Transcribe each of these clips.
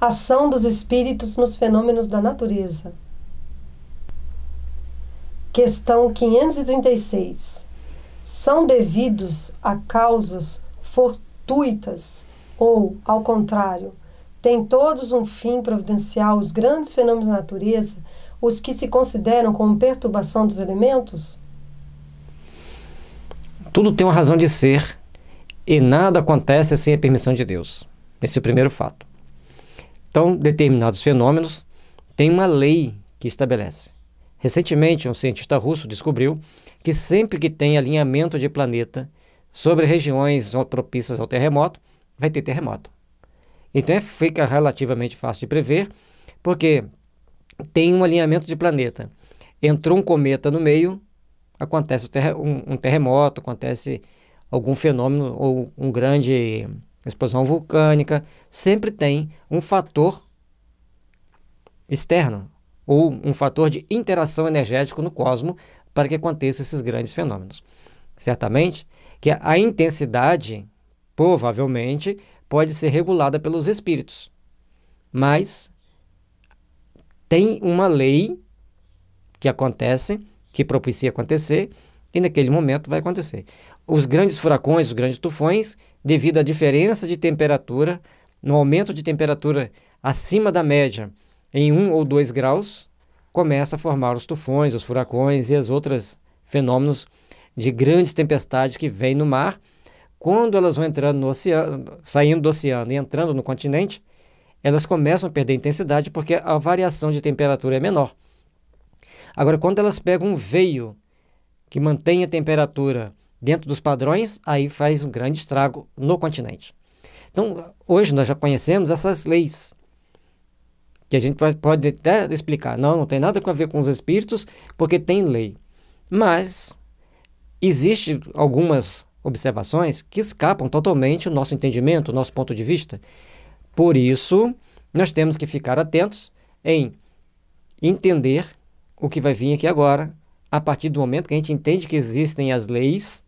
Ação dos espíritos nos fenômenos da natureza. Questão 536. São devidos a causas fortuitas ou, ao contrário, têm todos um fim providencial os grandes fenômenos da natureza, os que se consideram como perturbação dos elementos? Tudo tem uma razão de ser e nada acontece sem a permissão de Deus. Esse é o primeiro fato. Então, determinados fenômenos têm uma lei que estabelece. Recentemente, um cientista russo descobriu que sempre que tem alinhamento de planeta sobre regiões propícias ao terremoto, vai ter terremoto. Então é, fica relativamente fácil de prever, porque tem um alinhamento de planeta. Entrou um cometa no meio, acontece um terremoto, acontece algum fenômeno ou um grande explosão vulcânica, sempre tem um fator externo ou um fator de interação energética no cosmos para que aconteçam esses grandes fenômenos. Certamente que a intensidade, provavelmente, pode ser regulada pelos espíritos, mas tem uma lei que acontece, que propicia acontecer, e naquele momento vai acontecer os grandes furacões, os grandes tufões, devido à diferença de temperatura, no aumento de temperatura acima da média em 1 um ou 2 graus, começa a formar os tufões, os furacões e as outras fenômenos de grandes tempestades que vêm no mar. Quando elas vão entrando no oceano, saindo do oceano e entrando no continente, elas começam a perder intensidade porque a variação de temperatura é menor. Agora, quando elas pegam um veio que mantém a temperatura dentro dos padrões, aí faz um grande estrago no continente. Então, hoje nós já conhecemos essas leis, que a gente pode até explicar, não, não tem nada a ver com os espíritos, porque tem lei. Mas existe algumas observações que escapam totalmente o nosso entendimento, o nosso ponto de vista. Por isso, nós temos que ficar atentos em entender o que vai vir aqui agora, a partir do momento que a gente entende que existem as leis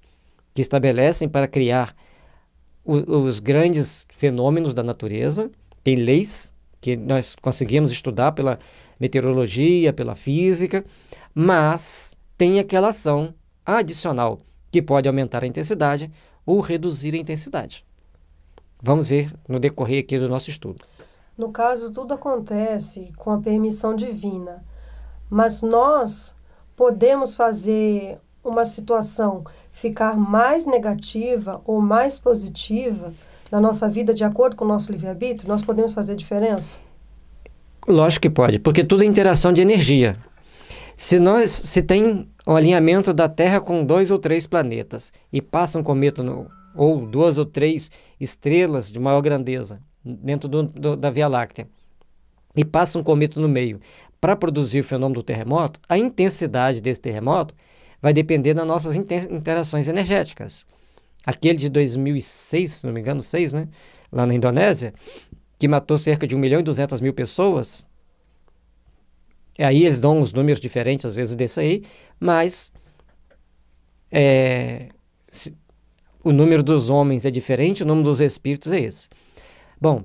estabelecem para criar o, os grandes fenômenos da natureza, tem leis que nós conseguimos estudar pela meteorologia, pela física, mas tem aquela ação adicional que pode aumentar a intensidade ou reduzir a intensidade. Vamos ver no decorrer aqui do nosso estudo. No caso, tudo acontece com a permissão divina, mas nós podemos fazer uma situação ficar mais negativa ou mais positiva na nossa vida de acordo com o nosso livre-arbítrio, nós podemos fazer diferença? Lógico que pode, porque tudo é interação de energia. Se, nós, se tem o um alinhamento da Terra com dois ou três planetas e passa um cometa no, ou duas ou três estrelas de maior grandeza dentro do, do, da Via Láctea e passa um cometa no meio para produzir o fenômeno do terremoto, a intensidade desse terremoto vai depender das nossas interações energéticas. Aquele de 2006, se não me engano, 6, né? Lá na Indonésia, que matou cerca de 1 milhão e 200 mil pessoas. E aí eles dão uns números diferentes, às vezes, desse aí, mas é, se, o número dos homens é diferente, o número dos espíritos é esse. Bom,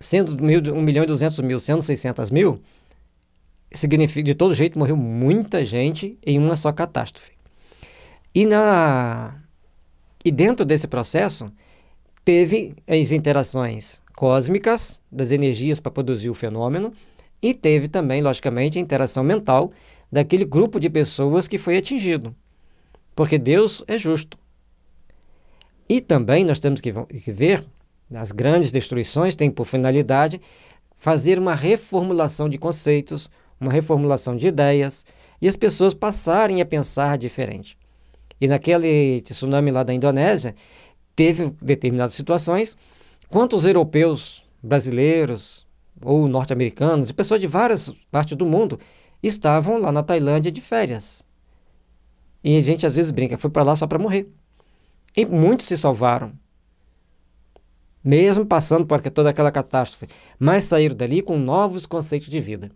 sendo 1 milhão e 200 mil, sendo 600 mil, significa, de todo jeito, morreu muita gente em uma só catástrofe. E, na, e dentro desse processo, teve as interações cósmicas das energias para produzir o fenômeno e teve também, logicamente, a interação mental daquele grupo de pessoas que foi atingido. Porque Deus é justo. E também nós temos que, que ver, as grandes destruições têm por finalidade fazer uma reformulação de conceitos, uma reformulação de ideias e as pessoas passarem a pensar diferente. E naquele tsunami lá da Indonésia, teve determinadas situações, quantos europeus, brasileiros ou norte-americanos, e pessoas de várias partes do mundo, estavam lá na Tailândia de férias. E a gente às vezes brinca, foi para lá só para morrer. E muitos se salvaram. Mesmo passando por toda aquela catástrofe, mas saíram dali com novos conceitos de vida.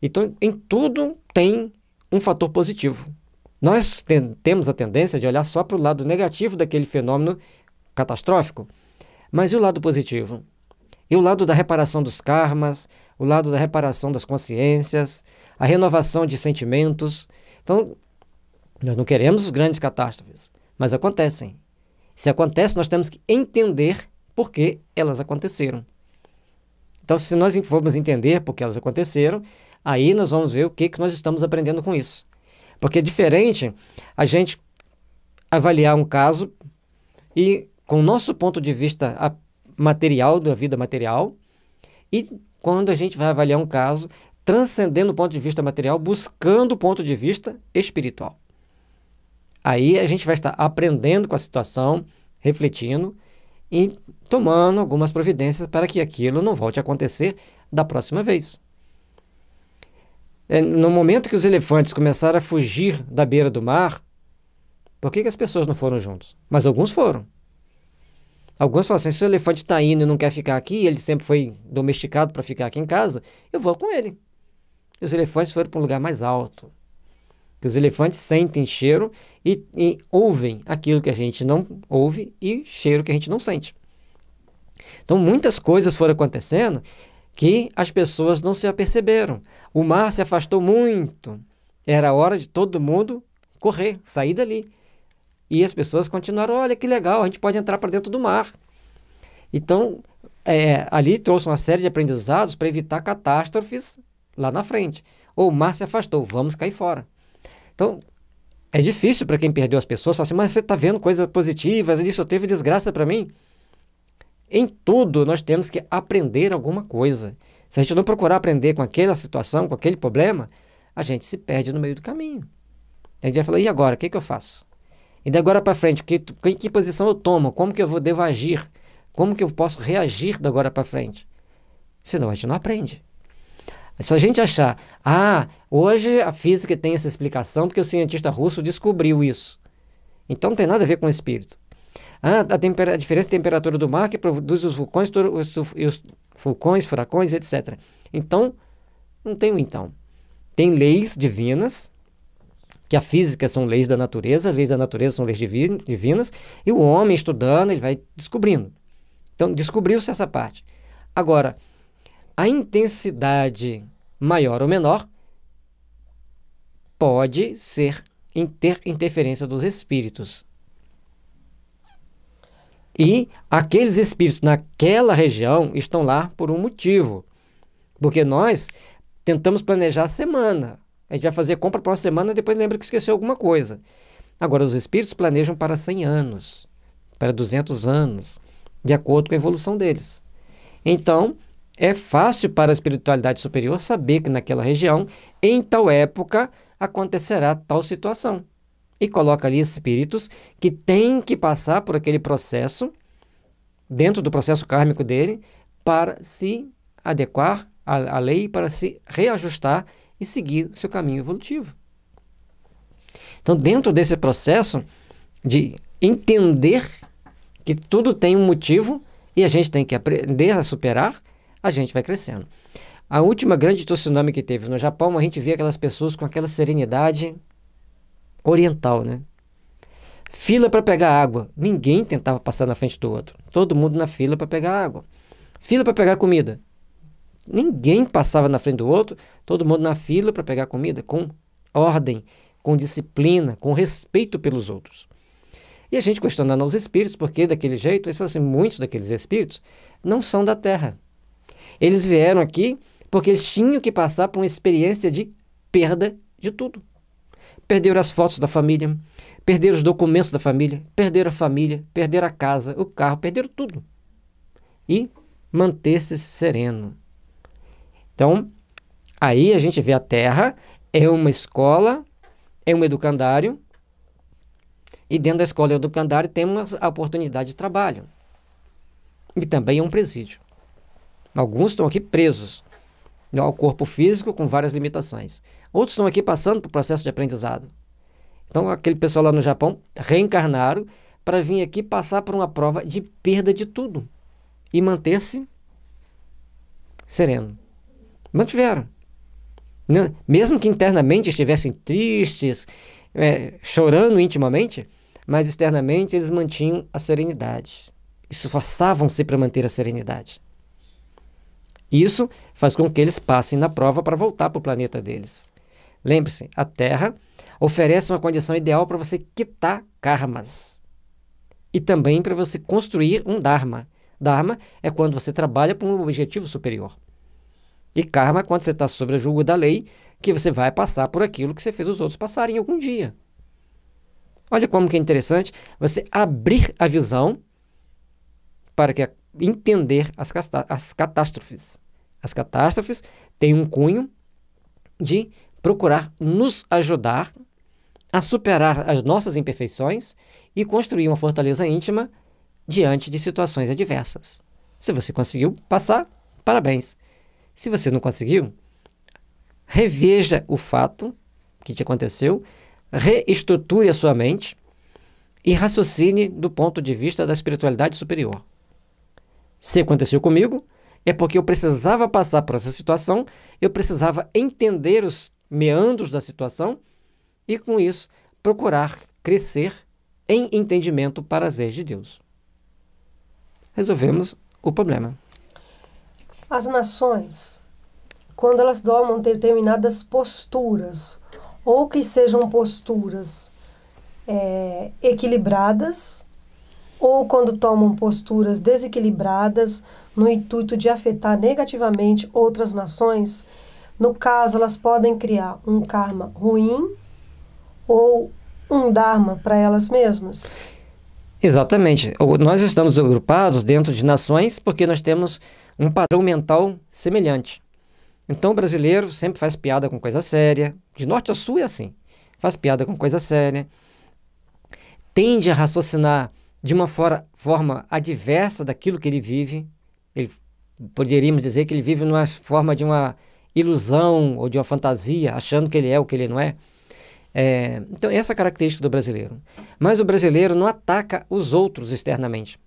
Então, em tudo tem um fator positivo. Nós ten temos a tendência de olhar só para o lado negativo daquele fenômeno catastrófico. Mas e o lado positivo? E o lado da reparação dos karmas, o lado da reparação das consciências, a renovação de sentimentos. Então, nós não queremos os grandes catástrofes, mas acontecem. Se acontece, nós temos que entender por que elas aconteceram. Então, se nós formos entender por que elas aconteceram, Aí nós vamos ver o que, que nós estamos aprendendo com isso. Porque é diferente a gente avaliar um caso e, com o nosso ponto de vista material, da vida material, e quando a gente vai avaliar um caso, transcendendo o ponto de vista material, buscando o ponto de vista espiritual. Aí a gente vai estar aprendendo com a situação, refletindo e tomando algumas providências para que aquilo não volte a acontecer da próxima vez. É, no momento que os elefantes começaram a fugir da beira do mar, por que, que as pessoas não foram juntos? Mas alguns foram. Alguns falam assim: se o elefante está indo e não quer ficar aqui, ele sempre foi domesticado para ficar aqui em casa, eu vou com ele. E os elefantes foram para um lugar mais alto. Que os elefantes sentem cheiro e, e ouvem aquilo que a gente não ouve e cheiro que a gente não sente. Então, muitas coisas foram acontecendo que as pessoas não se aperceberam. O mar se afastou muito. Era hora de todo mundo correr, sair dali. E as pessoas continuaram: olha que legal, a gente pode entrar para dentro do mar. Então, é, ali trouxe uma série de aprendizados para evitar catástrofes lá na frente. Ou o mar se afastou, vamos cair fora. Então, é difícil para quem perdeu as pessoas falar assim: mas você está vendo coisas positivas, Isso teve desgraça para mim. Em tudo, nós temos que aprender alguma coisa. Se a gente não procurar aprender com aquela situação, com aquele problema, a gente se perde no meio do caminho. A gente vai falar, e agora? O que, é que eu faço? E de agora para frente, que, em que posição eu tomo? Como que eu vou, devo agir? Como que eu posso reagir da agora para frente? Senão a gente não aprende. Se a gente achar, ah, hoje a física tem essa explicação porque o cientista russo descobriu isso. Então não tem nada a ver com o espírito. Ah, a, a, diferença de temperatura do mar que produz os vulcões, os, os vulcões, furacões, etc. Então, não tem um então. Tem leis divinas, que a física são leis da natureza, as leis da natureza são leis divinas, e o homem estudando, ele vai descobrindo. Então, descobriu-se essa parte. Agora, a intensidade maior ou menor pode ser inter interferência dos espíritos. E aqueles espíritos naquela região estão lá por um motivo. Porque nós tentamos planejar a semana. A gente vai fazer compra para uma semana e depois lembra que esqueceu alguma coisa. Agora, os espíritos planejam para 100 anos, para 200 anos, de acordo com a evolução deles. Então, é fácil para a espiritualidade superior saber que naquela região, em tal época, acontecerá tal situação e coloca ali espíritos que têm que passar por aquele processo, dentro do processo kármico dele, para se adequar à, à lei, para se reajustar e seguir seu caminho evolutivo. Então, dentro desse processo de entender que tudo tem um motivo e a gente tem que aprender a superar, a gente vai crescendo. A última grande tsunami que teve no Japão, a gente via aquelas pessoas com aquela serenidade oriental, né? Fila para pegar água. Ninguém tentava passar na frente do outro. Todo mundo na fila para pegar água. Fila para pegar comida. Ninguém passava na frente do outro. Todo mundo na fila para pegar comida com ordem, com disciplina, com respeito pelos outros. E a gente questionando os espíritos, porque daquele jeito, eles falam assim, muitos daqueles espíritos não são da Terra. Eles vieram aqui porque eles tinham que passar por uma experiência de perda de tudo. Perderam as fotos da família, perderam os documentos da família, perderam a família, perderam a casa, o carro, perderam tudo. E manter-se sereno. Então, aí a gente vê a Terra é uma escola, é um educandário, e dentro da escola e educandário temos a oportunidade de trabalho. E também é um presídio. Alguns estão aqui presos ao corpo físico com várias limitações. Outros estão aqui passando por processo de aprendizado. Então, aquele pessoal lá no Japão reencarnaram para vir aqui passar por uma prova de perda de tudo e manter-se sereno. Mantiveram. Né? Mesmo que internamente estivessem tristes, é, chorando intimamente, mas externamente eles mantinham a serenidade. Esforçavam-se para manter a serenidade. Isso faz com que eles passem na prova para voltar para o planeta deles. Lembre-se, a Terra oferece uma condição ideal para você quitar karmas e também para você construir um Dharma. Dharma é quando você trabalha para um objetivo superior. E karma é quando você está sobre o julgo da lei, que você vai passar por aquilo que você fez os outros passarem algum dia. Olha como que é interessante você abrir a visão para que entender as, as catástrofes. As catástrofes têm um cunho de procurar nos ajudar a superar as nossas imperfeições e construir uma fortaleza íntima diante de situações adversas. Se você conseguiu passar, parabéns. Se você não conseguiu, reveja o fato que te aconteceu, reestruture a sua mente e raciocine do ponto de vista da espiritualidade superior. Se aconteceu comigo, é porque eu precisava passar por essa situação, eu precisava entender os meandros da situação e, com isso, procurar crescer em entendimento para as leis de Deus. Resolvemos o problema. As nações, quando elas tomam determinadas posturas, ou que sejam posturas é, equilibradas, ou quando tomam posturas desequilibradas no intuito de afetar negativamente outras nações, no caso, elas podem criar um karma ruim ou um dharma para elas mesmas. Exatamente. Nós estamos agrupados dentro de nações porque nós temos um padrão mental semelhante. Então, o brasileiro sempre faz piada com coisa séria. De norte a sul é assim. Faz piada com coisa séria. Tende a raciocinar de uma forma adversa daquilo que ele vive. Ele, poderíamos dizer que ele vive numa forma de uma ilusão ou de uma fantasia, achando que ele é o que ele não é. é então, essa é a característica do brasileiro. Mas o brasileiro não ataca os outros externamente.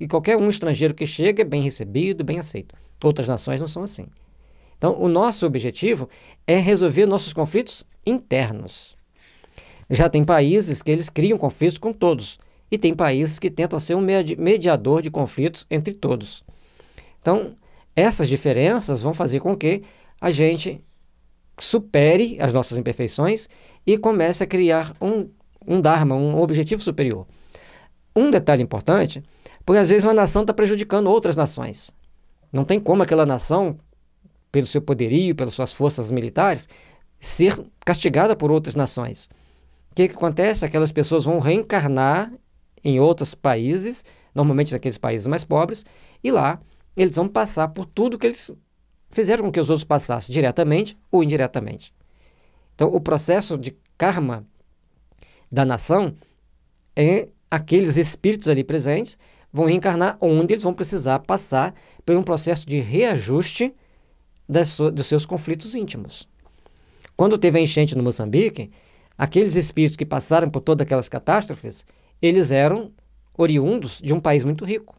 E qualquer um estrangeiro que chega é bem recebido, bem aceito. Outras nações não são assim. Então, o nosso objetivo é resolver nossos conflitos internos. Já tem países que eles criam conflitos com todos, e tem países que tentam ser um mediador de conflitos entre todos. Então, essas diferenças vão fazer com que a gente supere as nossas imperfeições e comece a criar um, um Dharma, um objetivo superior. Um detalhe importante, porque às vezes uma nação está prejudicando outras nações. Não tem como aquela nação, pelo seu poderio, pelas suas forças militares, ser castigada por outras nações. O que, que acontece? Aquelas pessoas vão reencarnar em outros países, normalmente naqueles países mais pobres, e lá eles vão passar por tudo que eles fizeram com que os outros passassem, diretamente ou indiretamente. Então, o processo de karma da nação é aqueles espíritos ali presentes vão reencarnar onde eles vão precisar passar por um processo de reajuste dos seus conflitos íntimos. Quando teve a enchente no Moçambique, aqueles espíritos que passaram por todas aquelas catástrofes, eles eram oriundos de um país muito rico.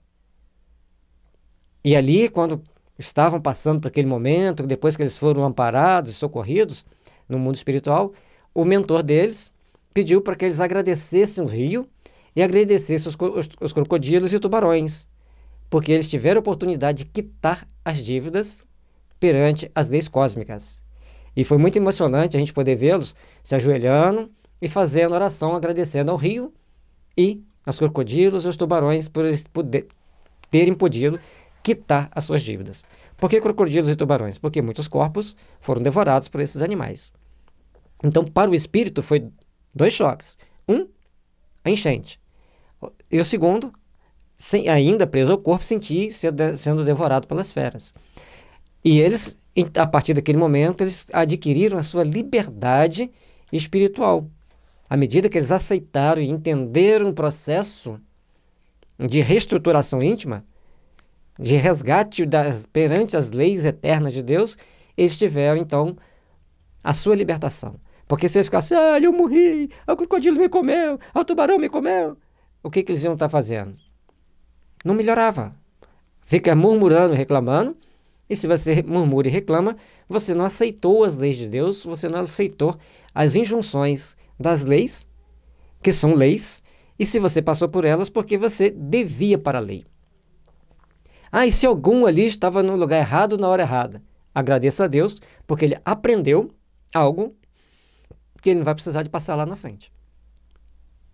E ali, quando estavam passando por aquele momento, depois que eles foram amparados, socorridos no mundo espiritual, o mentor deles pediu para que eles agradecessem o rio e agradecessem os, os, os crocodilos e tubarões, porque eles tiveram a oportunidade de quitar as dívidas perante as leis cósmicas. E foi muito emocionante a gente poder vê-los se ajoelhando e fazendo oração agradecendo ao rio e aos crocodilos e aos tubarões por eles poder, terem podido quitar as suas dívidas. Por que crocodilos e tubarões? Porque muitos corpos foram devorados por esses animais. Então, para o espírito, foi dois choques. Um, a enchente. E o segundo, sem, ainda preso ao corpo, sentir sendo devorado pelas feras. E eles, a partir daquele momento, eles adquiriram a sua liberdade espiritual. À medida que eles aceitaram e entenderam o processo de reestruturação íntima, de resgate das, perante as leis eternas de Deus, eles tiveram então a sua libertação. Porque se eles ficassem, ah, eu morri, ah, o crocodilo me comeu, ah, o tubarão me comeu, o que, que eles iam estar tá fazendo? Não melhorava. Fica murmurando, reclamando, e se você murmura e reclama, você não aceitou as leis de Deus, você não aceitou as injunções das leis, que são leis, e se você passou por elas, porque você devia para a lei. Ah, e se algum ali estava no lugar errado na hora errada? Agradeça a Deus, porque ele aprendeu algo que ele não vai precisar de passar lá na frente.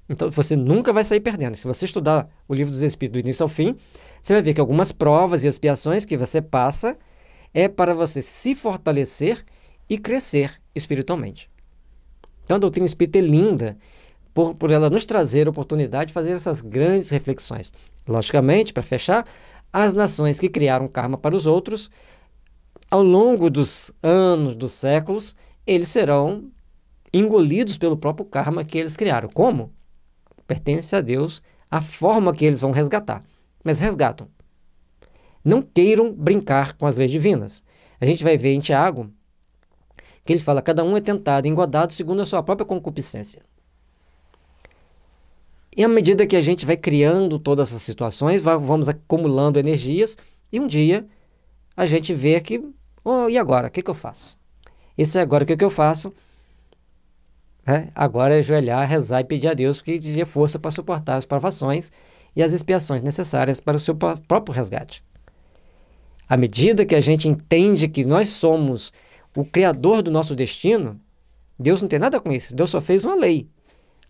Então você nunca vai sair perdendo. Se você estudar o livro dos Espíritos do início ao fim, você vai ver que algumas provas e expiações que você passa é para você se fortalecer e crescer espiritualmente. Então a doutrina espírita é linda por, por ela nos trazer a oportunidade de fazer essas grandes reflexões. Logicamente, para fechar, as nações que criaram karma para os outros, ao longo dos anos, dos séculos, eles serão engolidos pelo próprio karma que eles criaram. Como? Pertence a Deus a forma que eles vão resgatar. Mas resgatam. Não queiram brincar com as leis divinas. A gente vai ver em Tiago que ele fala: cada um é tentado, engodado segundo a sua própria concupiscência. E à medida que a gente vai criando todas essas situações, vai, vamos acumulando energias, e um dia a gente vê que, oh, e agora? O que, que eu faço? Esse agora, o que, que eu faço? É, agora é ajoelhar, rezar e pedir a Deus que dê força para suportar as provações e as expiações necessárias para o seu próprio resgate. À medida que a gente entende que nós somos o criador do nosso destino, Deus não tem nada com isso. Deus só fez uma lei.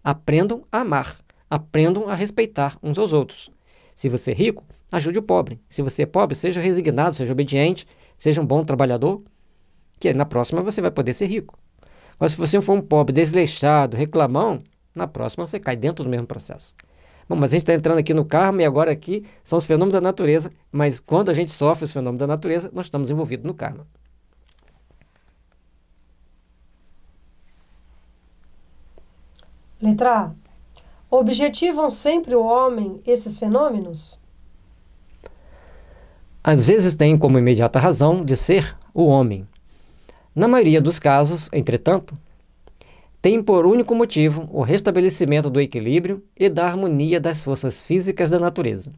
Aprendam a amar. Aprendam a respeitar uns aos outros. Se você é rico, ajude o pobre. Se você é pobre, seja resignado, seja obediente, seja um bom trabalhador, que na próxima você vai poder ser rico. Agora, se você for um pobre desleixado, reclamão, na próxima você cai dentro do mesmo processo. Bom, mas a gente está entrando aqui no karma e agora aqui são os fenômenos da natureza, mas quando a gente sofre os fenômenos da natureza, nós estamos envolvidos no karma. Letra A objetivam sempre o homem esses fenômenos? Às vezes têm como imediata razão de ser o homem. Na maioria dos casos, entretanto, tem por único motivo o restabelecimento do equilíbrio e da harmonia das forças físicas da natureza.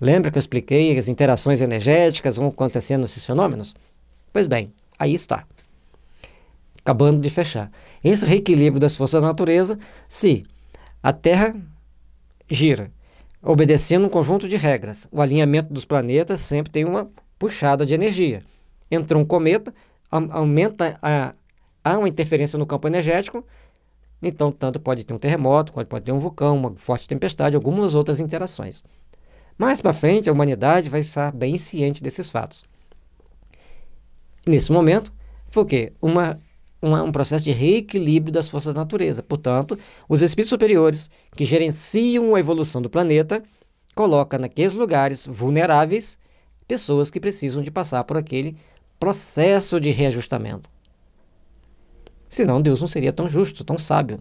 Lembra que eu expliquei as interações energéticas vão acontecendo esses fenômenos? Pois bem, aí está. Acabando de fechar. Esse reequilíbrio das forças da natureza se a Terra gira, obedecendo um conjunto de regras. O alinhamento dos planetas sempre tem uma puxada de energia. Entrou um cometa, aumenta a, há uma interferência no campo energético, então tanto pode ter um terremoto, pode, ter um vulcão, uma forte tempestade, algumas outras interações. Mais para frente, a humanidade vai estar bem ciente desses fatos. Nesse momento, foi o quê? Uma uma, um processo de reequilíbrio das forças da natureza. Portanto, os espíritos superiores que gerenciam a evolução do planeta colocam naqueles lugares vulneráveis pessoas que precisam de passar por aquele processo de reajustamento. Senão Deus não seria tão justo, tão sábio.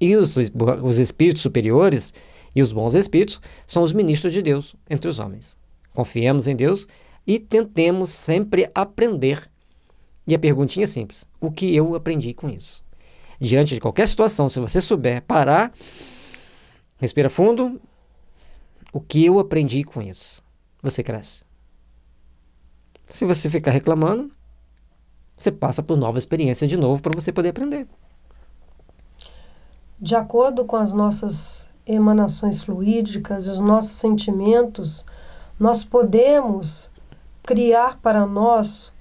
E os, os espíritos superiores e os bons espíritos são os ministros de Deus entre os homens. Confiemos em Deus e tentemos sempre aprender e a perguntinha é simples: o que eu aprendi com isso? Diante de qualquer situação, se você souber parar, respira fundo, o que eu aprendi com isso? Você cresce. Se você ficar reclamando, você passa por nova experiência de novo para você poder aprender. De acordo com as nossas emanações fluídicas, os nossos sentimentos, nós podemos criar para nós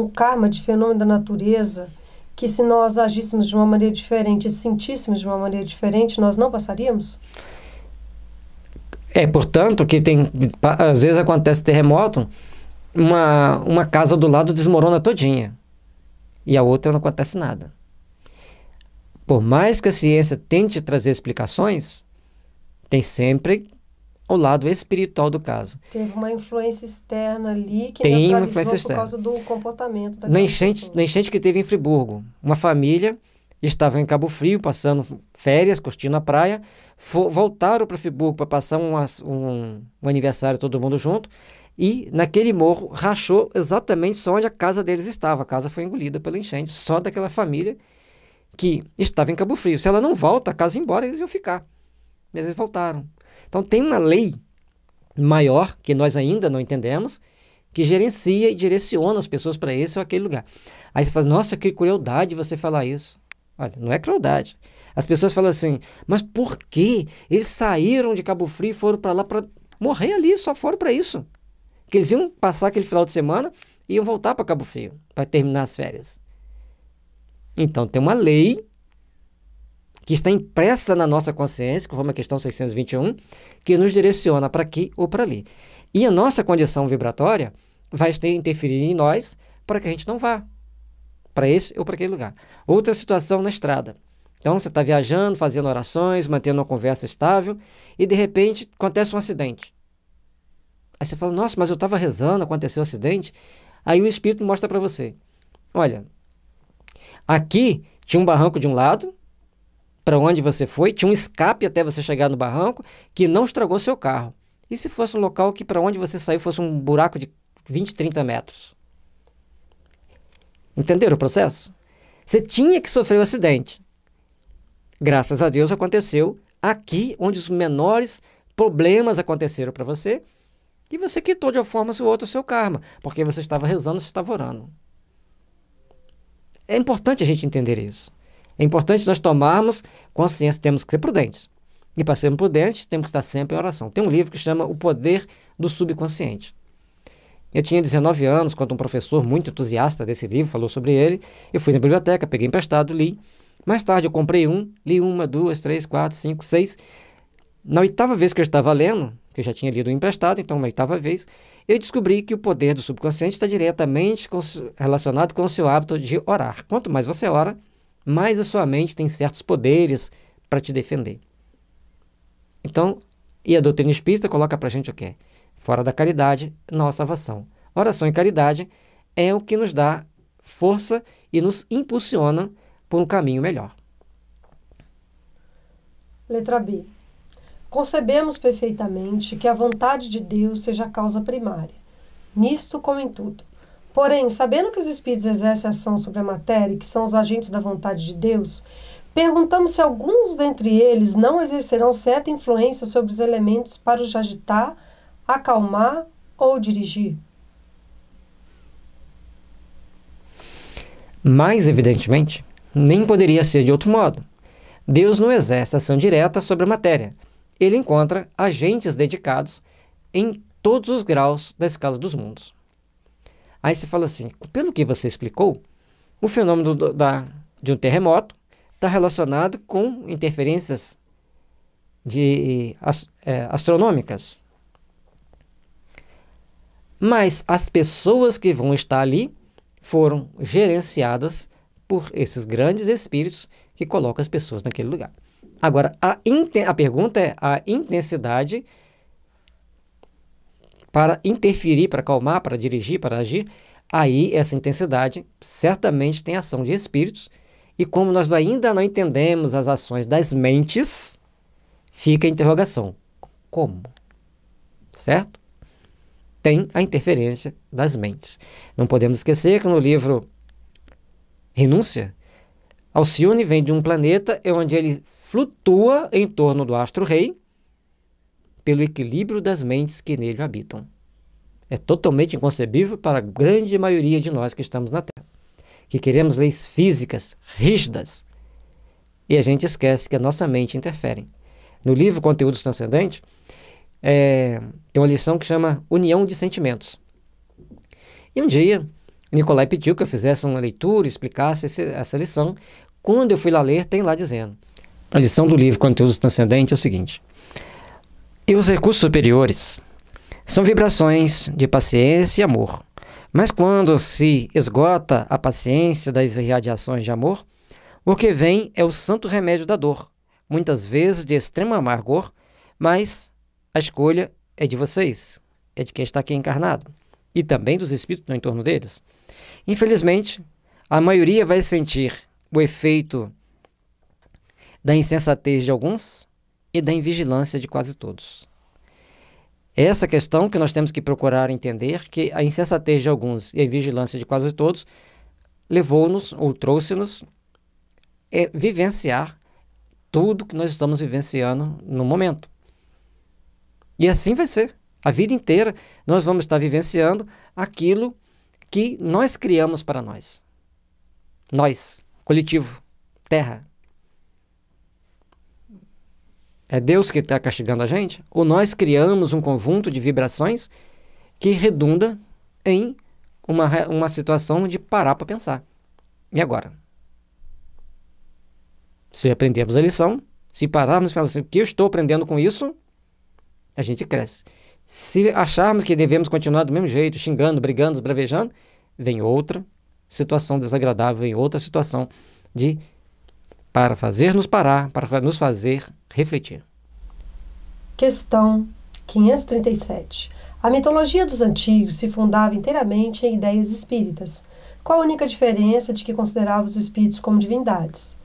um karma de fenômeno da natureza, que se nós agíssemos de uma maneira diferente e sentíssemos de uma maneira diferente, nós não passaríamos? É, portanto, que tem às vezes acontece terremoto, uma, uma casa do lado desmorona todinha e a outra não acontece nada. Por mais que a ciência tente trazer explicações, tem sempre o lado espiritual do caso. Teve uma influência externa ali que Tem uma influência externa. por causa do comportamento da enchente, pessoa. na enchente que teve em Friburgo, uma família estava em Cabo Frio, passando férias, curtindo a praia, for, voltaram para Friburgo para passar um, um, um, aniversário todo mundo junto, e naquele morro rachou exatamente só onde a casa deles estava. A casa foi engolida pela enchente, só daquela família que estava em Cabo Frio. Se ela não volta, a casa ia embora, eles iam ficar. Mas eles voltaram. Então tem uma lei maior que nós ainda não entendemos que gerencia e direciona as pessoas para esse ou aquele lugar. Aí você fala, nossa, que crueldade você falar isso. Olha, não é crueldade. As pessoas falam assim, mas por que eles saíram de Cabo Frio e foram para lá para morrer ali, só foram para isso? Que eles iam passar aquele final de semana e iam voltar para Cabo Frio para terminar as férias. Então tem uma lei que está impressa na nossa consciência, conforme a questão 621, que nos direciona para aqui ou para ali. E a nossa condição vibratória vai interferir em nós para que a gente não vá para esse ou para aquele lugar. Outra situação na estrada. Então você está viajando, fazendo orações, mantendo uma conversa estável e de repente acontece um acidente. Aí você fala: Nossa, mas eu estava rezando, aconteceu um acidente. Aí o espírito mostra para você: Olha, aqui tinha um barranco de um lado para onde você foi, tinha um escape até você chegar no barranco que não estragou seu carro. E se fosse um local que para onde você saiu fosse um buraco de 20, 30 metros? Entenderam o processo? Você tinha que sofrer o um acidente. Graças a Deus aconteceu aqui onde os menores problemas aconteceram para você e você quitou de uma forma ou outra o seu karma, porque você estava rezando, você estava orando. É importante a gente entender isso. É importante nós tomarmos consciência, temos que ser prudentes. E para sermos prudentes, temos que estar sempre em oração. Tem um livro que chama O Poder do Subconsciente. Eu tinha 19 anos, quando um professor muito entusiasta desse livro falou sobre ele. Eu fui na biblioteca, peguei emprestado, li. Mais tarde eu comprei um, li uma, duas, três, quatro, cinco, seis. Na oitava vez que eu estava lendo, que eu já tinha lido emprestado, então na oitava vez, eu descobri que o poder do subconsciente está diretamente relacionado com o seu hábito de orar. Quanto mais você ora, mais a sua mente tem certos poderes para te defender. Então, e a doutrina espírita coloca para a gente o que? Fora da caridade, não há salvação. Oração e caridade é o que nos dá força e nos impulsiona por um caminho melhor. Letra B. Concebemos perfeitamente que a vontade de Deus seja a causa primária, nisto como em tudo. Porém, sabendo que os espíritos exercem ação sobre a matéria, que são os agentes da vontade de Deus, perguntamos se alguns dentre eles não exercerão certa influência sobre os elementos para os agitar, acalmar ou dirigir. Mais evidentemente, nem poderia ser de outro modo. Deus não exerce ação direta sobre a matéria. Ele encontra agentes dedicados em todos os graus da escala dos mundos. Aí você fala assim, pelo que você explicou, o fenômeno do, da, de um terremoto está relacionado com interferências de, é, astronômicas. Mas as pessoas que vão estar ali foram gerenciadas por esses grandes espíritos que colocam as pessoas naquele lugar. Agora, a, a pergunta é a intensidade para interferir, para acalmar, para dirigir, para agir, aí essa intensidade certamente tem ação de espíritos. E como nós ainda não entendemos as ações das mentes, fica a interrogação: como? Certo? Tem a interferência das mentes. Não podemos esquecer que no livro Renúncia, Alcione vem de um planeta onde ele flutua em torno do astro-rei pelo equilíbrio das mentes que nele habitam. É totalmente inconcebível para a grande maioria de nós que estamos na Terra, que queremos leis físicas rígidas e a gente esquece que a nossa mente interfere. No livro Conteúdos Transcendentes, é, tem uma lição que chama União de Sentimentos. E um dia, Nicolai pediu que eu fizesse uma leitura, explicasse esse, essa lição. Quando eu fui lá ler, tem lá dizendo: a lição do livro Conteúdos Transcendentes é o seguinte. E os recursos superiores são vibrações de paciência e amor. Mas quando se esgota a paciência das irradiações de amor, o que vem é o santo remédio da dor, muitas vezes de extremo amargor, mas a escolha é de vocês, é de quem está aqui encarnado e também dos espíritos no entorno deles. Infelizmente, a maioria vai sentir o efeito da insensatez de alguns e da invigilância de quase todos. É essa questão que nós temos que procurar entender que a insensatez de alguns e a vigilância de quase todos levou-nos ou trouxe-nos a é, vivenciar tudo que nós estamos vivenciando no momento. E assim vai ser. A vida inteira nós vamos estar vivenciando aquilo que nós criamos para nós. Nós, coletivo, terra, é Deus que está castigando a gente, ou nós criamos um conjunto de vibrações que redunda em uma, uma situação de parar para pensar. E agora? Se aprendemos a lição, se pararmos e falar assim, o que eu estou aprendendo com isso, a gente cresce. Se acharmos que devemos continuar do mesmo jeito, xingando, brigando, esbravejando, vem outra situação desagradável, vem outra situação de para fazer-nos parar, para nos fazer refletir. Questão 537. A mitologia dos antigos se fundava inteiramente em ideias espíritas. Qual a única diferença de que considerava os espíritos como divindades?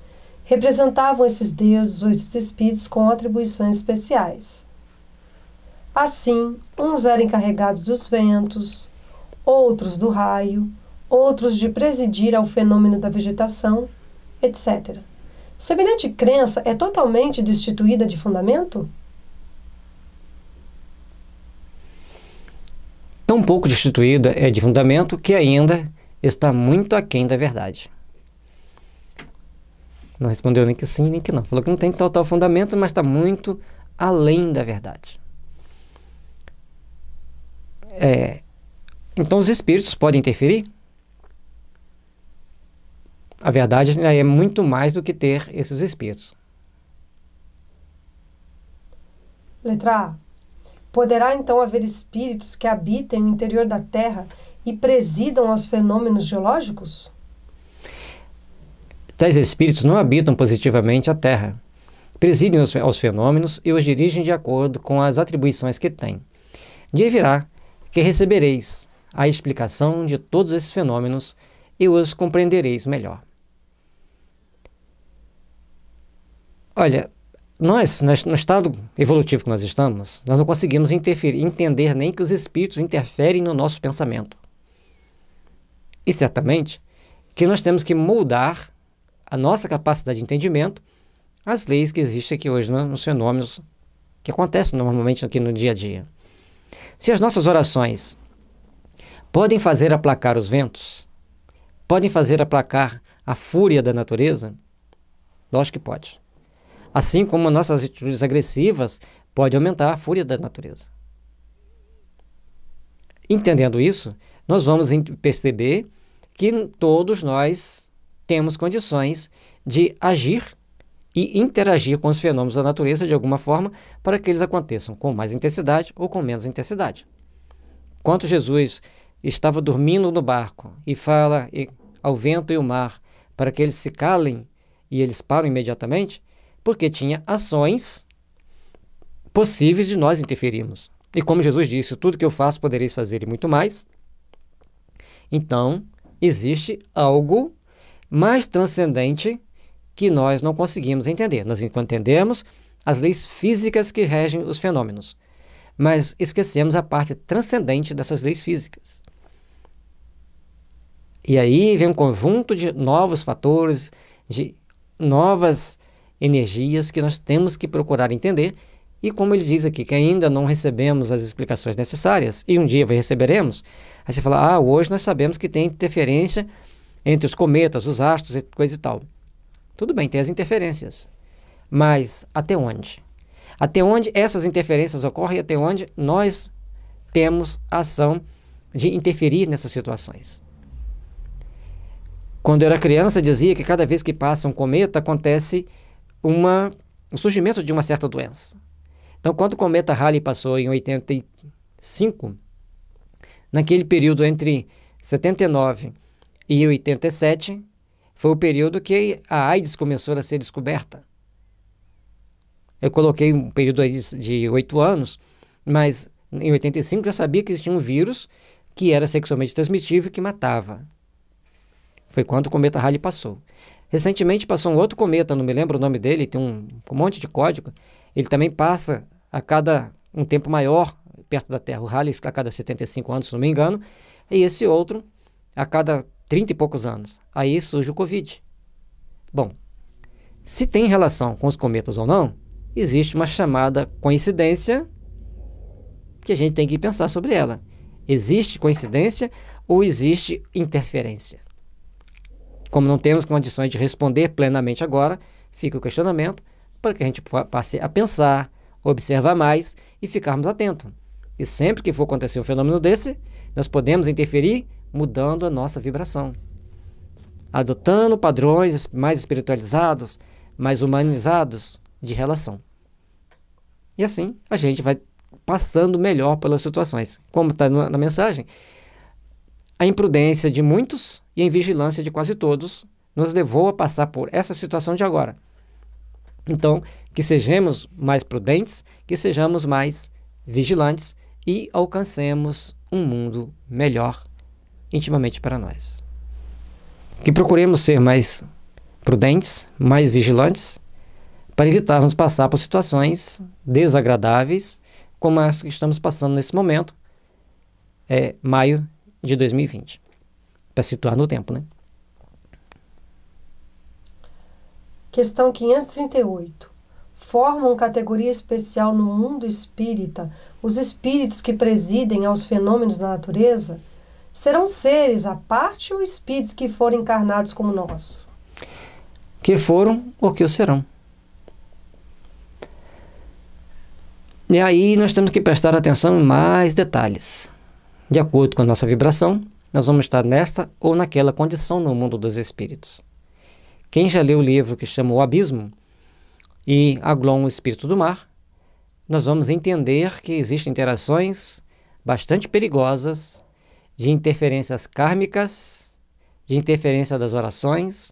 Representavam esses deuses ou esses espíritos com atribuições especiais. Assim, uns eram encarregados dos ventos, outros do raio, outros de presidir ao fenômeno da vegetação, etc. Semelhante crença é totalmente destituída de fundamento? Tão pouco destituída é de fundamento que ainda está muito aquém da verdade. Não respondeu nem que sim, nem que não. Falou que não tem tal, tal fundamento, mas está muito além da verdade. É, então os espíritos podem interferir? A verdade é, é muito mais do que ter esses espíritos. Letra A. Poderá então haver espíritos que habitem o interior da Terra e presidam aos fenômenos geológicos? Tais espíritos não habitam positivamente a Terra. Presidem aos fenômenos e os dirigem de acordo com as atribuições que têm. Dia virá que recebereis a explicação de todos esses fenômenos e os compreendereis melhor. Olha, nós, no estado evolutivo que nós estamos, nós não conseguimos interferir, entender nem que os espíritos interferem no nosso pensamento. E certamente que nós temos que moldar a nossa capacidade de entendimento às leis que existem aqui hoje, nos fenômenos que acontecem normalmente aqui no dia a dia. Se as nossas orações podem fazer aplacar os ventos, podem fazer aplacar a fúria da natureza, lógico que pode assim como nossas atitudes agressivas, pode aumentar a fúria da natureza. Entendendo isso, nós vamos perceber que todos nós temos condições de agir e interagir com os fenômenos da natureza de alguma forma para que eles aconteçam com mais intensidade ou com menos intensidade. Quando Jesus estava dormindo no barco e fala ao vento e ao mar para que eles se calem e eles param imediatamente, porque tinha ações possíveis de nós interferirmos. E como Jesus disse, tudo que eu faço podereis fazer e muito mais. Então, existe algo mais transcendente que nós não conseguimos entender. Nós entendemos as leis físicas que regem os fenômenos, mas esquecemos a parte transcendente dessas leis físicas. E aí vem um conjunto de novos fatores, de novas energias que nós temos que procurar entender. E como ele diz aqui, que ainda não recebemos as explicações necessárias, e um dia receberemos, aí você fala, ah, hoje nós sabemos que tem interferência entre os cometas, os astros e coisa e tal. Tudo bem, tem as interferências. Mas até onde? Até onde essas interferências ocorrem e até onde nós temos a ação de interferir nessas situações? Quando eu era criança, dizia que cada vez que passa um cometa, acontece uma, um surgimento de uma certa doença. Então, quando o cometa Halley passou em 85, naquele período entre 79 e 87, foi o período que a AIDS começou a ser descoberta. Eu coloquei um período de oito anos, mas em 85 já sabia que existia um vírus que era sexualmente transmitível e que matava. Foi quando o cometa Halley passou. Recentemente passou um outro cometa, não me lembro o nome dele, tem um, um monte de código. Ele também passa a cada um tempo maior perto da Terra. O Halley a cada 75 anos, se não me engano, e esse outro a cada 30 e poucos anos. Aí surge o Covid. Bom, se tem relação com os cometas ou não, existe uma chamada coincidência que a gente tem que pensar sobre ela. Existe coincidência ou existe interferência? Como não temos condições de responder plenamente agora, fica o questionamento para que a gente passe a pensar, observar mais e ficarmos atentos. E sempre que for acontecer um fenômeno desse, nós podemos interferir mudando a nossa vibração. Adotando padrões mais espiritualizados, mais humanizados de relação. E assim a gente vai passando melhor pelas situações. Como está na mensagem, a imprudência de muitos e a invigilância de quase todos nos levou a passar por essa situação de agora. Então, que sejamos mais prudentes, que sejamos mais vigilantes e alcancemos um mundo melhor intimamente para nós. Que procuremos ser mais prudentes, mais vigilantes, para evitarmos passar por situações desagradáveis como as que estamos passando nesse momento, é maio de 2020. Para situar no tempo, né? Questão 538. Formam categoria especial no mundo espírita os espíritos que presidem aos fenômenos da natureza? Serão seres à parte ou espíritos que foram encarnados como nós? Que foram ou que o serão. E aí nós temos que prestar atenção em mais detalhes. De acordo com a nossa vibração, nós vamos estar nesta ou naquela condição no mundo dos espíritos. Quem já leu o livro que chama O Abismo e Aglon, o Espírito do Mar, nós vamos entender que existem interações bastante perigosas de interferências kármicas, de interferência das orações,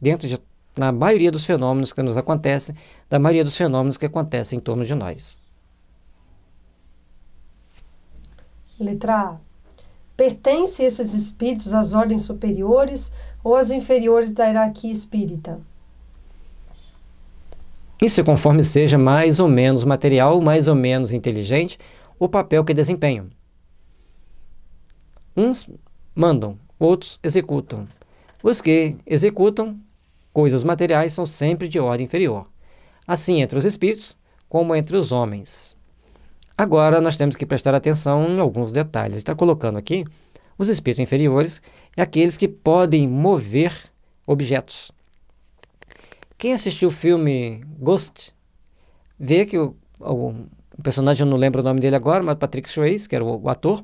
dentro de, na maioria dos fenômenos que nos acontecem, da maioria dos fenômenos que acontecem em torno de nós. Letra A. Pertencem esses espíritos às ordens superiores ou às inferiores da hierarquia espírita? Isso é conforme seja mais ou menos material, mais ou menos inteligente, o papel que desempenham. Uns mandam, outros executam. Os que executam coisas materiais são sempre de ordem inferior. Assim entre os espíritos como entre os homens. Agora nós temos que prestar atenção em alguns detalhes. Está colocando aqui os espíritos inferiores é aqueles que podem mover objetos. Quem assistiu o filme Ghost vê que o, o, o personagem, eu não lembro o nome dele agora, mas Patrick Swayze, que era o, o ator,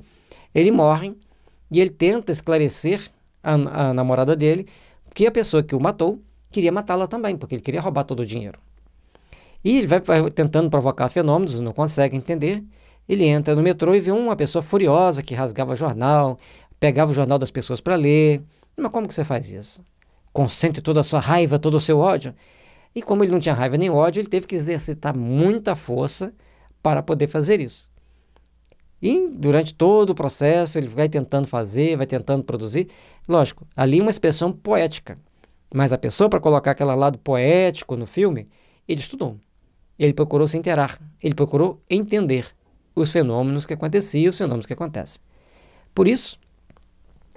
ele morre e ele tenta esclarecer a, a namorada dele que a pessoa que o matou queria matá-la também, porque ele queria roubar todo o dinheiro. E ele vai tentando provocar fenômenos, não consegue entender. Ele entra no metrô e vê uma pessoa furiosa que rasgava jornal, pegava o jornal das pessoas para ler. Mas como que você faz isso? Concentre toda a sua raiva, todo o seu ódio. E como ele não tinha raiva nem ódio, ele teve que exercitar muita força para poder fazer isso. E durante todo o processo, ele vai tentando fazer, vai tentando produzir. Lógico, ali é uma expressão poética. Mas a pessoa, para colocar aquele lado poético no filme, ele estudou. Ele procurou se interar, ele procurou entender os fenômenos que aconteciam e os fenômenos que acontecem. Por isso,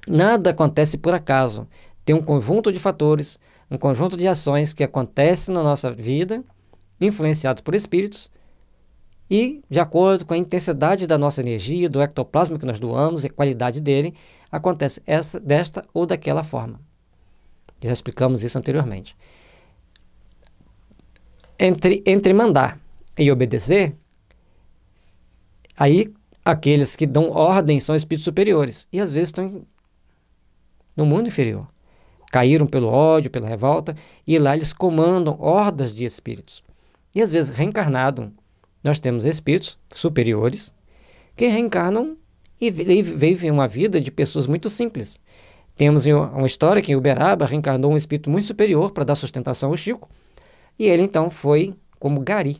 nada acontece por acaso. Tem um conjunto de fatores, um conjunto de ações que acontecem na nossa vida, influenciados por espíritos, e, de acordo com a intensidade da nossa energia, do ectoplasma que nós doamos e a qualidade dele, acontece essa, desta ou daquela forma. Já explicamos isso anteriormente entre, entre mandar e obedecer, aí aqueles que dão ordem são espíritos superiores e às vezes estão em, no mundo inferior. Caíram pelo ódio, pela revolta e lá eles comandam hordas de espíritos. E às vezes reencarnado, nós temos espíritos superiores que reencarnam e vivem uma vida de pessoas muito simples. Temos uma história que em Uberaba reencarnou um espírito muito superior para dar sustentação ao Chico e ele então foi como gari.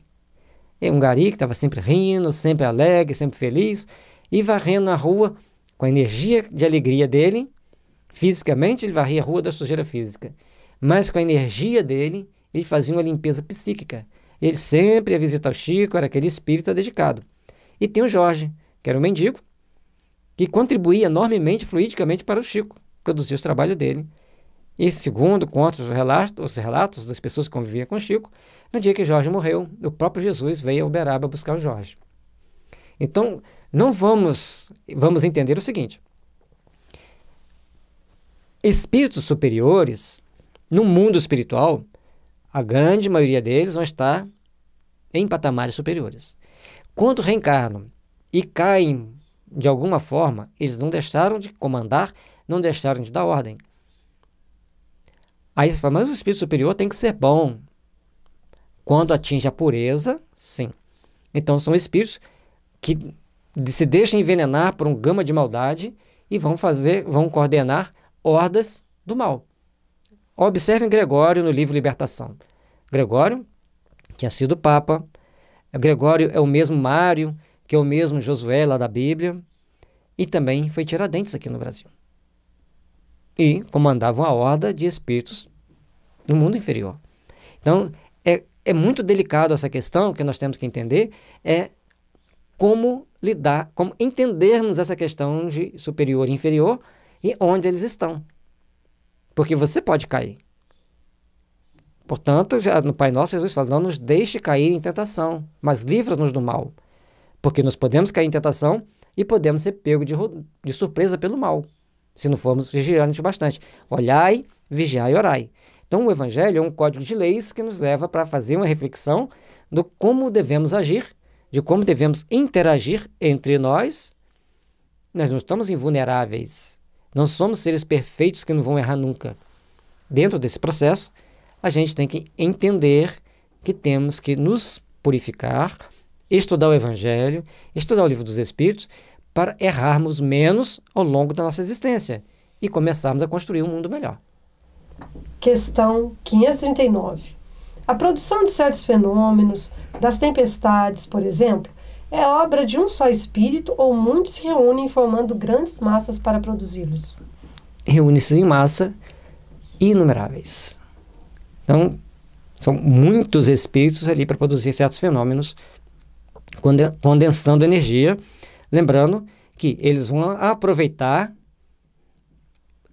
É um gari que estava sempre rindo, sempre alegre, sempre feliz, e varrendo a rua com a energia de alegria dele, fisicamente ele varria a rua da sujeira física, mas com a energia dele, ele fazia uma limpeza psíquica. Ele sempre ia visitar o Chico, era aquele espírita dedicado. E tem o Jorge, que era um mendigo, que contribuía enormemente fluidicamente para o Chico, produzia os trabalhos dele. E segundo contam os relatos, os relatos das pessoas que conviviam com Chico, no dia que Jorge morreu, o próprio Jesus veio a Uberaba buscar o Jorge. Então, não vamos, vamos entender o seguinte. Espíritos superiores, no mundo espiritual, a grande maioria deles vão estar em patamares superiores. Quando reencarnam e caem de alguma forma, eles não deixaram de comandar, não deixaram de dar ordem. Aí você fala, mas o espírito superior tem que ser bom. Quando atinge a pureza, sim. Então são espíritos que se deixam envenenar por um gama de maldade e vão fazer, vão coordenar hordas do mal. Observem Gregório no livro Libertação. Gregório tinha é sido papa. Gregório é o mesmo Mário, que é o mesmo Josué lá da Bíblia. E também foi Tiradentes aqui no Brasil e comandavam a horda de espíritos no mundo inferior. Então, é, é muito delicado essa questão, que nós temos que entender é como lidar, como entendermos essa questão de superior e inferior e onde eles estão. Porque você pode cair. Portanto, já no Pai Nosso, Jesus fala: não nos deixe cair em tentação, mas livra-nos do mal. Porque nós podemos cair em tentação e podemos ser pegos de, de surpresa pelo mal se não formos vigiantes bastante. Olhai, vigiai e orai. Então, o Evangelho é um código de leis que nos leva para fazer uma reflexão do como devemos agir, de como devemos interagir entre nós. Nós não estamos invulneráveis, não somos seres perfeitos que não vão errar nunca. Dentro desse processo, a gente tem que entender que temos que nos purificar, estudar o Evangelho, estudar o Livro dos Espíritos para errarmos menos ao longo da nossa existência e começarmos a construir um mundo melhor. Questão 539. A produção de certos fenômenos, das tempestades, por exemplo, é obra de um só espírito ou muitos se reúnem formando grandes massas para produzi-los? Reúne-se em massa inumeráveis. Então, são muitos espíritos ali para produzir certos fenômenos, condensando energia Lembrando que eles vão aproveitar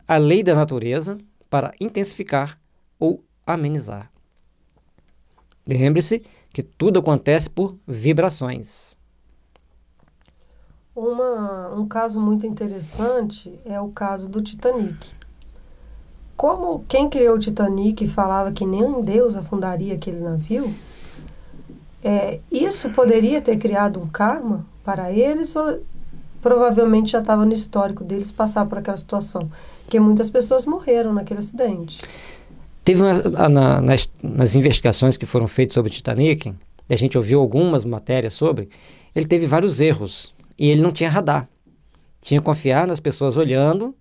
a lei da natureza para intensificar ou amenizar. Lembre-se que tudo acontece por vibrações. Uma, um caso muito interessante é o caso do Titanic. Como quem criou o Titanic falava que nenhum Deus afundaria aquele navio, é, isso poderia ter criado um karma para eles ou provavelmente já estava no histórico deles passar por aquela situação? Porque muitas pessoas morreram naquele acidente. Teve uma, ah, na, nas, nas investigações que foram feitas sobre o Titanic, a gente ouviu algumas matérias sobre, ele teve vários erros e ele não tinha radar. Tinha que confiar nas pessoas olhando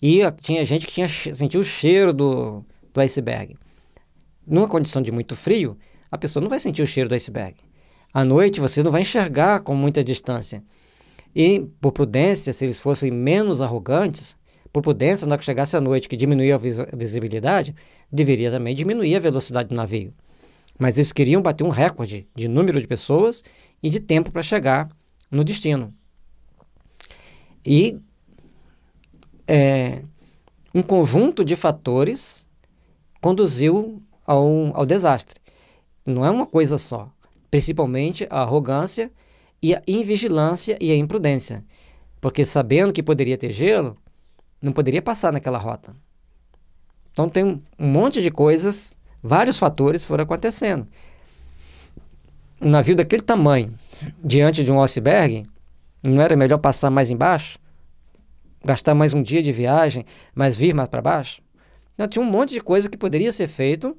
e tinha gente que tinha sentiu o cheiro do, do iceberg. Numa condição de muito frio, a pessoa não vai sentir o cheiro do iceberg à noite você não vai enxergar com muita distância. E, por prudência, se eles fossem menos arrogantes, por prudência, na hora que chegasse à noite, que diminuía a visibilidade, deveria também diminuir a velocidade do navio. Mas eles queriam bater um recorde de número de pessoas e de tempo para chegar no destino. E é, um conjunto de fatores conduziu ao, ao desastre. Não é uma coisa só principalmente a arrogância e a invigilância e a imprudência. Porque sabendo que poderia ter gelo, não poderia passar naquela rota. Então tem um monte de coisas, vários fatores foram acontecendo. Um navio daquele tamanho, diante de um iceberg, não era melhor passar mais embaixo? Gastar mais um dia de viagem, mas vir mais para baixo? Então tinha um monte de coisa que poderia ser feito,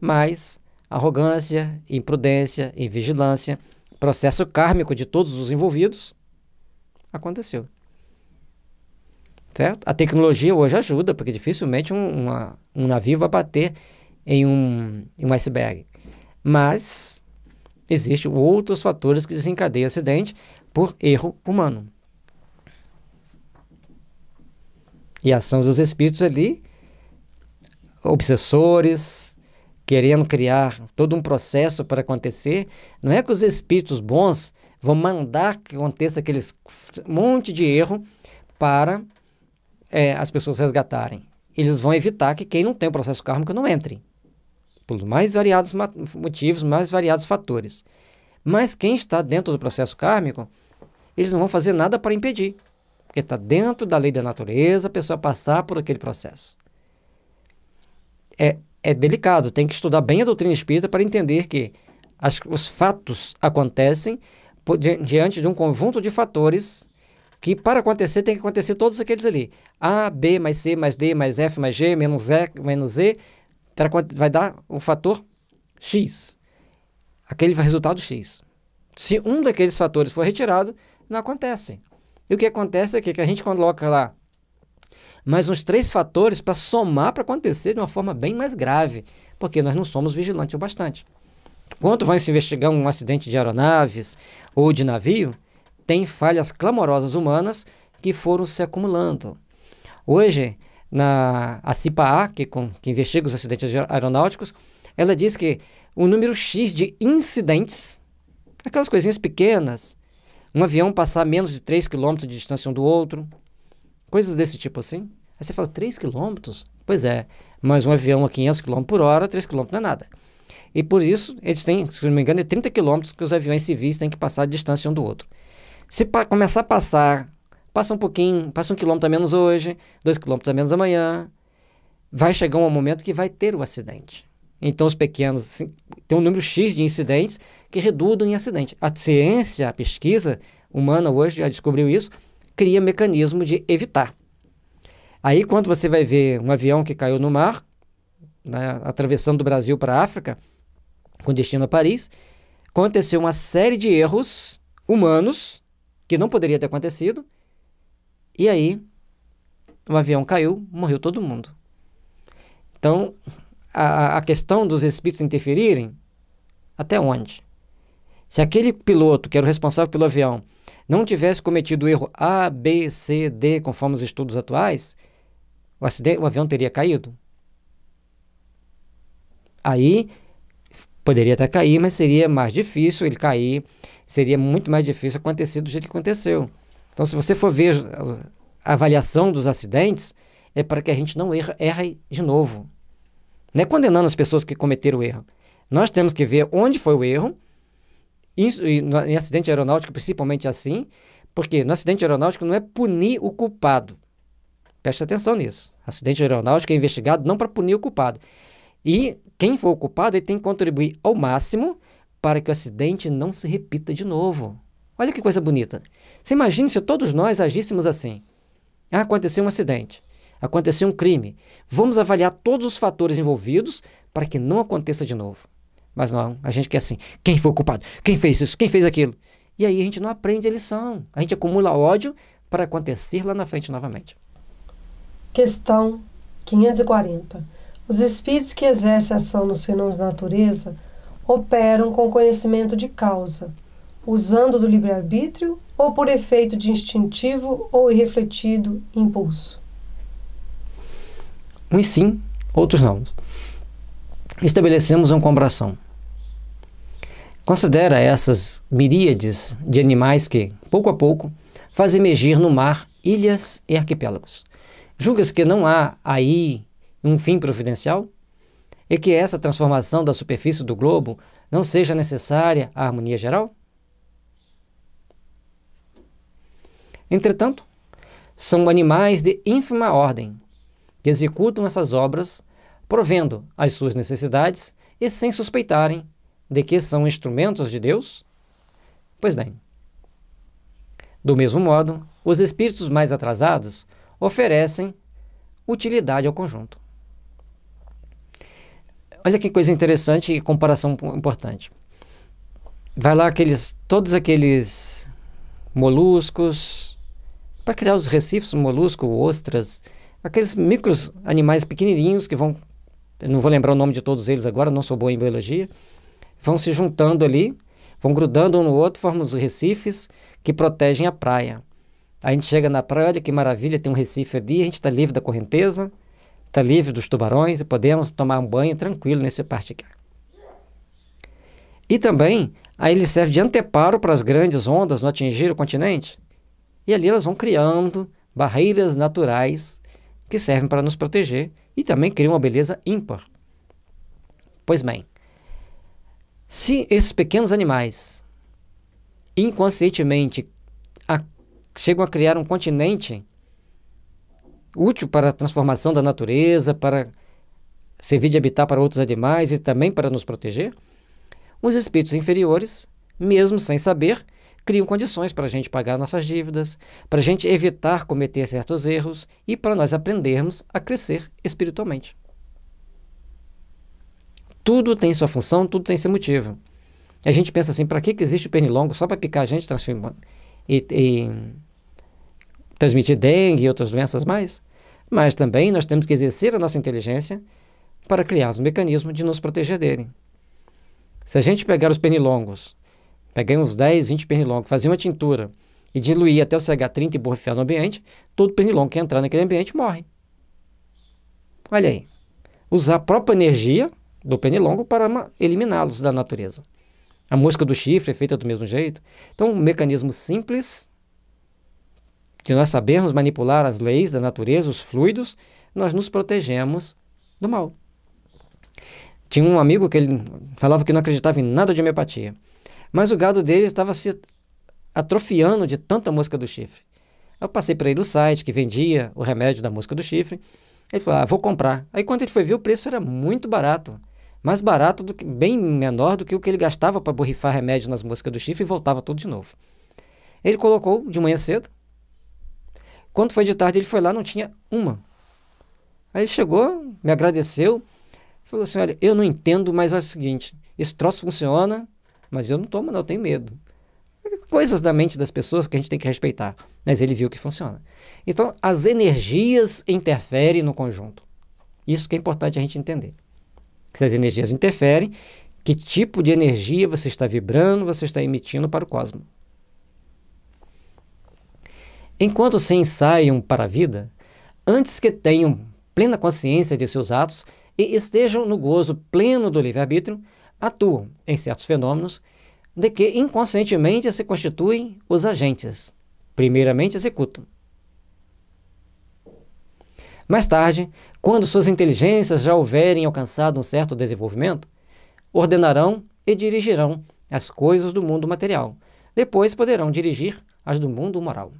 mas arrogância, imprudência, invigilância, processo kármico de todos os envolvidos, aconteceu. Certo? A tecnologia hoje ajuda, porque dificilmente um, uma, um navio vai bater em um, em um iceberg. Mas existem outros fatores que desencadeiam acidente por erro humano. E a ação dos espíritos ali, obsessores, querendo criar todo um processo para acontecer, não é que os espíritos bons vão mandar que aconteça aqueles monte de erro para é, as pessoas resgatarem. Eles vão evitar que quem não tem o processo kármico não entre, por mais variados motivos, mais variados fatores. Mas quem está dentro do processo kármico, eles não vão fazer nada para impedir, porque está dentro da lei da natureza a pessoa passar por aquele processo. É é delicado, tem que estudar bem a doutrina espírita para entender que as, os fatos acontecem diante de um conjunto de fatores que para acontecer tem que acontecer todos aqueles ali. A, B, mais C, mais D, mais F, mais G, menos E, menos Z, vai dar o um fator X, aquele resultado X. Se um daqueles fatores for retirado, não acontece. E o que acontece é que, que a gente coloca lá mais uns três fatores para somar para acontecer de uma forma bem mais grave, porque nós não somos vigilantes o bastante. Quando vai se investigar um acidente de aeronaves ou de navio, tem falhas clamorosas humanas que foram se acumulando. Hoje, na a CIPAA, que, com, que investiga os acidentes aeronáuticos, ela diz que o número X de incidentes, aquelas coisinhas pequenas, um avião passar menos de 3 km de distância um do outro, coisas desse tipo assim, Aí você fala, 3 quilômetros? Pois é, mas um avião a 500 km por hora, 3 km não é nada. E por isso, eles têm, se não me engano, é 30 km que os aviões civis têm que passar a distância um do outro. Se começar a passar, passa um pouquinho, passa um quilômetro a menos hoje, dois quilômetros a menos amanhã, vai chegar um momento que vai ter o acidente. Então, os pequenos, assim, tem um número X de incidentes que reduzem em acidente. A ciência, a pesquisa humana hoje já descobriu isso, cria mecanismo de evitar. Aí, quando você vai ver um avião que caiu no mar, né, atravessando do Brasil para a África, com destino a Paris, aconteceu uma série de erros humanos que não poderia ter acontecido. E aí, o avião caiu, morreu todo mundo. Então, a, a questão dos espíritos interferirem, até onde? Se aquele piloto, que era o responsável pelo avião, não tivesse cometido o erro A, B, C, D, conforme os estudos atuais, o, acidente, o avião teria caído? Aí poderia até cair, mas seria mais difícil ele cair, seria muito mais difícil acontecer do jeito que aconteceu. Então, se você for ver a avaliação dos acidentes, é para que a gente não erra, erre de novo. Não é condenando as pessoas que cometeram o erro. Nós temos que ver onde foi o erro, em, em acidente aeronáutico, principalmente assim, porque no acidente aeronáutico não é punir o culpado, Preste atenção nisso. Acidente aeronáutico é investigado não para punir o culpado. E quem for o culpado ele tem que contribuir ao máximo para que o acidente não se repita de novo. Olha que coisa bonita. Você imagina se todos nós agíssemos assim. Ah, aconteceu um acidente, aconteceu um crime. Vamos avaliar todos os fatores envolvidos para que não aconteça de novo. Mas não, a gente quer assim, quem foi o culpado? Quem fez isso? Quem fez aquilo? E aí a gente não aprende a lição. A gente acumula ódio para acontecer lá na frente novamente. Questão 540. Os espíritos que exercem ação nos fenômenos da natureza operam com conhecimento de causa, usando do livre-arbítrio ou por efeito de instintivo ou irrefletido impulso? Uns sim, outros não. Estabelecemos uma comparação. Considera essas miríades de animais que, pouco a pouco, fazem emergir no mar ilhas e arquipélagos. Julga-se que não há aí um fim providencial? E que essa transformação da superfície do globo não seja necessária à harmonia geral? Entretanto, são animais de ínfima ordem que executam essas obras provendo às suas necessidades e sem suspeitarem de que são instrumentos de Deus? Pois bem, do mesmo modo, os espíritos mais atrasados oferecem utilidade ao conjunto. Olha que coisa interessante e comparação importante. Vai lá aqueles, todos aqueles moluscos, para criar os recifes, molusco, ostras, aqueles micros animais pequenininhos que vão, não vou lembrar o nome de todos eles agora, não sou bom em biologia, vão se juntando ali, vão grudando um no outro, formam os recifes que protegem a praia. A gente chega na praia, olha que maravilha, tem um recife ali, a gente está livre da correnteza, está livre dos tubarões e podemos tomar um banho tranquilo nesse aqui. E também, aí ele serve de anteparo para as grandes ondas não atingir o continente. E ali elas vão criando barreiras naturais que servem para nos proteger e também criam uma beleza ímpar. Pois bem, se esses pequenos animais inconscientemente chegam a criar um continente útil para a transformação da natureza, para servir de habitat para outros animais e também para nos proteger, os espíritos inferiores, mesmo sem saber, criam condições para a gente pagar nossas dívidas, para a gente evitar cometer certos erros e para nós aprendermos a crescer espiritualmente. Tudo tem sua função, tudo tem seu motivo. A gente pensa assim, para que, existe o pernilongo? Só para picar a gente, transformando e, e transmitir dengue e outras doenças mais, mas também nós temos que exercer a nossa inteligência para criar um mecanismo de nos proteger dele. Se a gente pegar os penilongos, pegar uns 10, 20 penilongos, fazer uma tintura e diluir até o CH30 e borrifar no ambiente, todo penilongo que entrar naquele ambiente morre. Olha aí. Usar a própria energia do penilongo para eliminá-los da natureza. A mosca do chifre é feita do mesmo jeito. Então, um mecanismo simples de nós sabermos manipular as leis da natureza, os fluidos, nós nos protegemos do mal. Tinha um amigo que ele falava que não acreditava em nada de homeopatia, mas o gado dele estava se atrofiando de tanta mosca do chifre. Eu passei para ele o site que vendia o remédio da mosca do chifre. Ele falou: ah, vou comprar. Aí quando ele foi ver, o preço era muito barato mais barato, do que, bem menor do que o que ele gastava para borrifar remédio nas moscas do chifre e voltava tudo de novo. Ele colocou de manhã cedo. Quando foi de tarde, ele foi lá, não tinha uma. Aí ele chegou, me agradeceu, falou assim: Olha, eu não entendo, mas é o seguinte, esse troço funciona, mas eu não tomo, não, eu tenho medo. Coisas da mente das pessoas que a gente tem que respeitar. Mas ele viu que funciona. Então, as energias interferem no conjunto. Isso que é importante a gente entender que as energias interferem, que tipo de energia você está vibrando, você está emitindo para o cosmos. Enquanto se ensaiam para a vida, antes que tenham plena consciência de seus atos e estejam no gozo pleno do livre-arbítrio, atuam em certos fenômenos de que inconscientemente se constituem os agentes. Primeiramente executam. Mais tarde, quando suas inteligências já houverem alcançado um certo desenvolvimento, ordenarão e dirigirão as coisas do mundo material. Depois poderão dirigir as do mundo moral.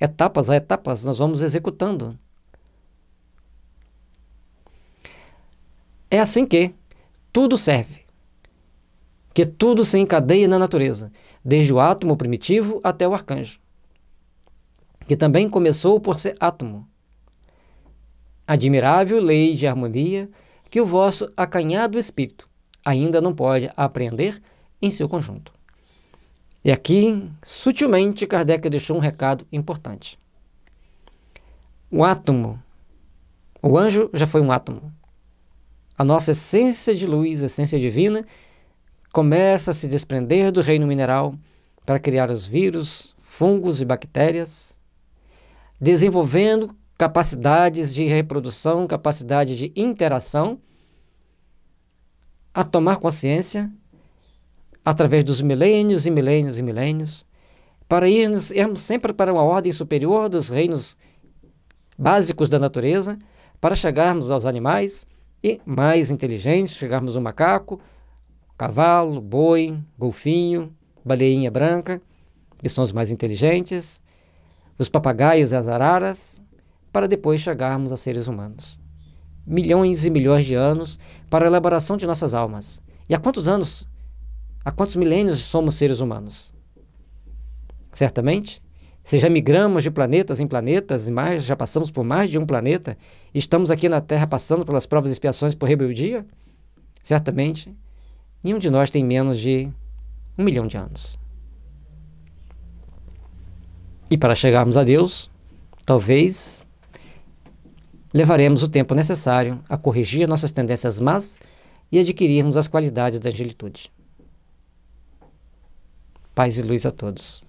Etapas a etapas nós vamos executando. É assim que tudo serve, que tudo se encadeia na natureza, desde o átomo primitivo até o arcanjo, que também começou por ser átomo admirável lei de harmonia que o vosso acanhado espírito ainda não pode apreender em seu conjunto. E aqui, sutilmente, Kardec deixou um recado importante. O átomo, o anjo já foi um átomo. A nossa essência de luz, essência divina, começa a se desprender do reino mineral para criar os vírus, fungos e bactérias, desenvolvendo capacidades de reprodução, capacidade de interação, a tomar consciência através dos milênios e milênios e milênios, para irmos, sempre para uma ordem superior dos reinos básicos da natureza, para chegarmos aos animais e mais inteligentes, chegarmos ao macaco, cavalo, boi, golfinho, baleinha branca, que são os mais inteligentes, os papagaios e as araras, para depois chegarmos a seres humanos. Milhões e milhões de anos para a elaboração de nossas almas. E há quantos anos, há quantos milênios somos seres humanos? Certamente, se já migramos de planetas em planetas, e mais, já passamos por mais de um planeta, estamos aqui na Terra passando pelas provas e expiações por rebeldia, certamente, nenhum de nós tem menos de um milhão de anos. E para chegarmos a Deus, talvez levaremos o tempo necessário a corrigir nossas tendências más e adquirirmos as qualidades da angelitude. Paz e luz a todos.